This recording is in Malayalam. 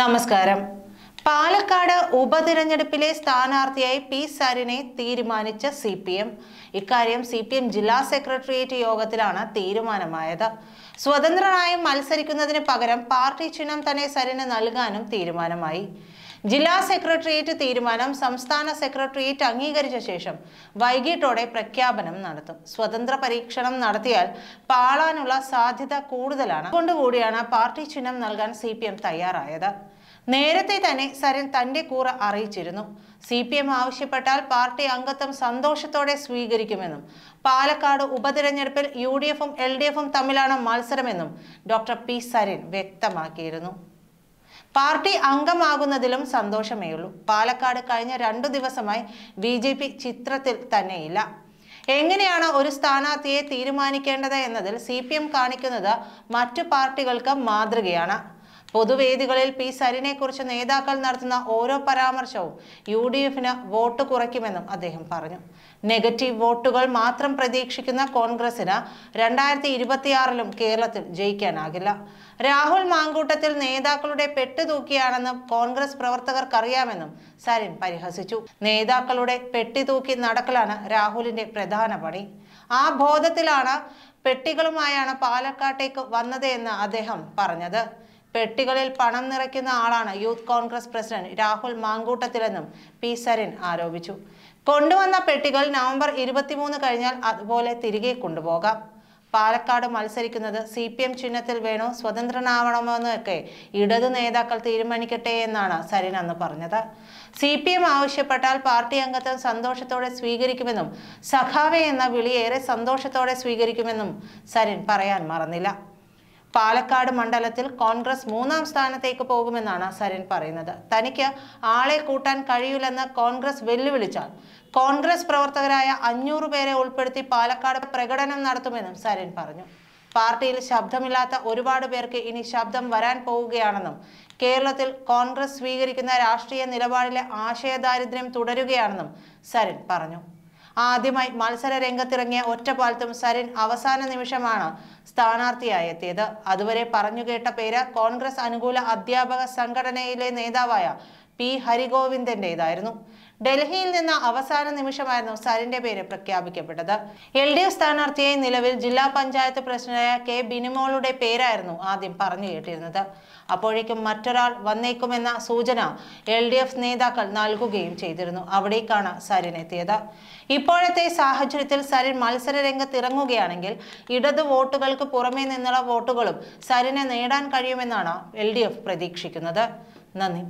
നമസ്കാരം പാലക്കാട് ഉപതിരഞ്ഞെടുപ്പിലെ സ്ഥാനാർത്ഥിയായി പി സരിനെ തീരുമാനിച്ച സി പി എം ഇക്കാര്യം സി പി എം ജില്ലാ സെക്രട്ടേറിയറ്റ് യോഗത്തിലാണ് തീരുമാനമായത് സ്വതന്ത്രനായി മത്സരിക്കുന്നതിന് പകരം പാർട്ടി ചിഹ്നം തന്നെ സരിന് നൽകാനും തീരുമാനമായി ജില്ലാ സെക്രട്ടേറിയറ്റ് തീരുമാനം സംസ്ഥാന സെക്രട്ടേറിയറ്റ് അംഗീകരിച്ച ശേഷം വൈകിട്ടോടെ പ്രഖ്യാപനം നടത്തും സ്വതന്ത്ര പരീക്ഷണം നടത്തിയാൽ പാളാനുള്ള സാധ്യത കൂടുതലാണ് അതുകൊണ്ടുകൂടിയാണ് പാർട്ടി ചിഹ്നം നൽകാൻ സി തയ്യാറായത് നേരത്തെ തന്നെ സരൻ തന്റെ കൂറ അറിയിച്ചിരുന്നു സി പി എം ആവശ്യപ്പെട്ടാൽ പാർട്ടി അംഗത്വം സന്തോഷത്തോടെ സ്വീകരിക്കുമെന്നും പാലക്കാട് ഉപതിരഞ്ഞെടുപ്പിൽ യു ഡി എഫും എൽ ഡി എഫും തമ്മിലാണ് മത്സരമെന്നും ഡോക്ടർ പി സരൻ വ്യക്തമാക്കിയിരുന്നു പാർട്ടി അംഗമാകുന്നതിലും സന്തോഷമേയുള്ളൂ പാലക്കാട് കഴിഞ്ഞ രണ്ടു ദിവസമായി ബി ജെ പി ചിത്രത്തിൽ തന്നെയില്ല എങ്ങനെയാണ് ഒരു സ്ഥാനാർത്ഥിയെ തീരുമാനിക്കേണ്ടത് എന്നതിൽ സി പി എം കാണിക്കുന്നത് മറ്റു പാർട്ടികൾക്ക് മാതൃകയാണ് പൊതുവേദികളിൽ പി സരിനെക്കുറിച്ച് നേതാക്കൾ നടത്തുന്ന ഓരോ പരാമർശവും യു ഡി എഫിന് വോട്ട് കുറയ്ക്കുമെന്നും അദ്ദേഹം പറഞ്ഞു നെഗറ്റീവ് വോട്ടുകൾ മാത്രം പ്രതീക്ഷിക്കുന്ന കോൺഗ്രസിന് രണ്ടായിരത്തി ഇരുപത്തിയാറിലും കേരളത്തിൽ ജയിക്കാനാകില്ല രാഹുൽ മാങ്കൂട്ടത്തിൽ നേതാക്കളുടെ പെട്ടുതൂക്കിയാണെന്ന് കോൺഗ്രസ് പ്രവർത്തകർക്കറിയാമെന്നും സരിൻ പരിഹസിച്ചു നേതാക്കളുടെ പെട്ടിതൂക്കി നടക്കലാണ് രാഹുലിന്റെ പ്രധാന പണി ആ ബോധത്തിലാണ് പെട്ടികളുമായാണ് പാലക്കാട്ടേക്ക് വന്നത് എന്ന് അദ്ദേഹം പറഞ്ഞത് പെട്ടികളിൽ പണം നിറയ്ക്കുന്ന ആളാണ് യൂത്ത് കോൺഗ്രസ് പ്രസിഡന്റ് രാഹുൽ മാങ്കൂട്ടത്തിലെന്നും പി സരിൻ ആരോപിച്ചു കൊണ്ടുവന്ന പെട്ടികൾ നവംബർ ഇരുപത്തിമൂന്ന് കഴിഞ്ഞാൽ അതുപോലെ തിരികെ കൊണ്ടുപോകാം പാലക്കാട് മത്സരിക്കുന്നത് സി പി എം ചിഹ്നത്തിൽ വേണോ സ്വതന്ത്രനാവണമെന്നൊക്കെ എന്നൊക്കെ ഇടതു നേതാക്കൾ തീരുമാനിക്കട്ടെ എന്നാണ് സരിൻ അന്ന് പറഞ്ഞത് സി പി എം ആവശ്യപ്പെട്ടാൽ പാർട്ടി അംഗത്വം സന്തോഷത്തോടെ സ്വീകരിക്കുമെന്നും സഖാവെ എന്ന വിളിയേറെ സന്തോഷത്തോടെ സ്വീകരിക്കുമെന്നും സരിൻ പറയാൻ മറന്നില്ല പാലക്കാട് മണ്ഡലത്തിൽ കോൺഗ്രസ് മൂന്നാം സ്ഥാനത്തേക്ക് പോകുമെന്നാണ് സരൻ പറയുന്നത് തനിക്ക് ആളെ കൂട്ടാൻ കഴിയില്ലെന്ന് കോൺഗ്രസ് വെല്ലുവിളിച്ചാൽ കോൺഗ്രസ് പ്രവർത്തകരായ അഞ്ഞൂറ് പേരെ ഉൾപ്പെടുത്തി പാലക്കാട് പ്രകടനം നടത്തുമെന്നും സരൻ പറഞ്ഞു പാർട്ടിയിൽ ശബ്ദമില്ലാത്ത ഒരുപാട് പേർക്ക് ഇനി ശബ്ദം വരാൻ പോവുകയാണെന്നും കേരളത്തിൽ കോൺഗ്രസ് സ്വീകരിക്കുന്ന രാഷ്ട്രീയ നിലപാടിലെ ആശയദാരിദ്ര്യം തുടരുകയാണെന്നും സരൻ പറഞ്ഞു ആദ്യമായി മത്സര രംഗത്തിറങ്ങിയ ഒറ്റപ്പാലത്തും സരിൻ അവസാന നിമിഷമാണ് സ്ഥാനാർത്ഥിയായി എത്തിയത് അതുവരെ കേട്ട പേര് കോൺഗ്രസ് അനുകൂല അധ്യാപക സംഘടനയിലെ നേതാവായ പി ഹരിഗോവിന്ദന്റെ ഇതായിരുന്നു ഡൽഹിയിൽ നിന്ന് അവസാന നിമിഷമായിരുന്നു സരിന്റെ പേര് പ്രഖ്യാപിക്കപ്പെട്ടത് എൽ ഡി എഫ് സ്ഥാനാർത്ഥിയായി നിലവിൽ ജില്ലാ പഞ്ചായത്ത് പ്രസിഡന്റായ കെ ബിനിമോളുടെ പേരായിരുന്നു ആദ്യം പറഞ്ഞു കേട്ടിരുന്നത് അപ്പോഴേക്കും മറ്റൊരാൾ വന്നേക്കുമെന്ന സൂചന എൽ ഡി എഫ് നേതാക്കൾ നൽകുകയും ചെയ്തിരുന്നു അവിടേക്കാണ് സരിൻ എത്തിയത് ഇപ്പോഴത്തെ സാഹചര്യത്തിൽ സരിൻ മത്സര രംഗത്ത് ഇറങ്ങുകയാണെങ്കിൽ ഇടത് വോട്ടുകൾക്ക് പുറമേ നിന്നുള്ള വോട്ടുകളും സരിനെ നേടാൻ കഴിയുമെന്നാണ് എൽ പ്രതീക്ഷിക്കുന്നത് നന്ദി